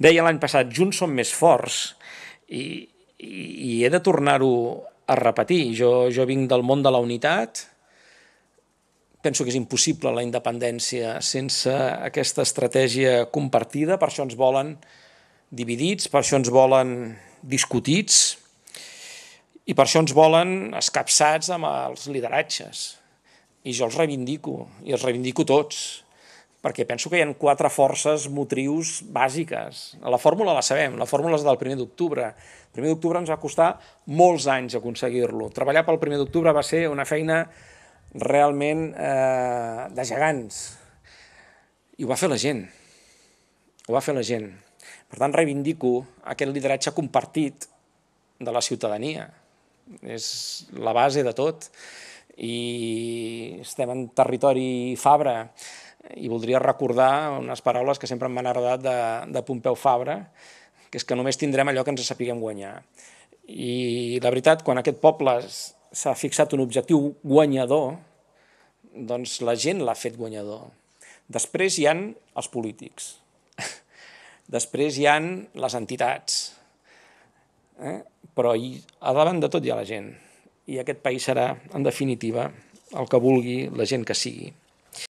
Deia l'any passat, junts som més forts i, i, i he de tornar-ho a repetir. Jo, jo vinc del món de la unitat, penso que és impossible la independència sense aquesta estratègia compartida, per això ens volen dividits, per això ens volen discutits i per això ens volen escapçats amb els lideratges. I jo els reivindico, i els reivindico tots perquè penso que hi ha quatre forces motrius bàsiques. La fórmula la sabem, la fórmula és del primer d'octubre. El primer d'octubre ens va costar molts anys aconseguir-lo. Treballar pel primer d'octubre va ser una feina realment eh, de gegants. I ho va fer la gent. Ho va fer la gent. Per tant, reivindico aquest lideratge compartit de la ciutadania. És la base de tot i estem en territori Fabra i voldria recordar unes paraules que sempre m'han agradat de, de Pompeu Fabra, que és que només tindrem allò que ens sapiguem guanyar. I la veritat, quan aquest poble s'ha fixat un objectiu guanyador, doncs la gent l'ha fet guanyador. Després hi han els polítics, després hi han les entitats, eh? però hi, a davant de tot hi ha la gent. I aquest país serà, en definitiva, el que vulgui la gent que sigui.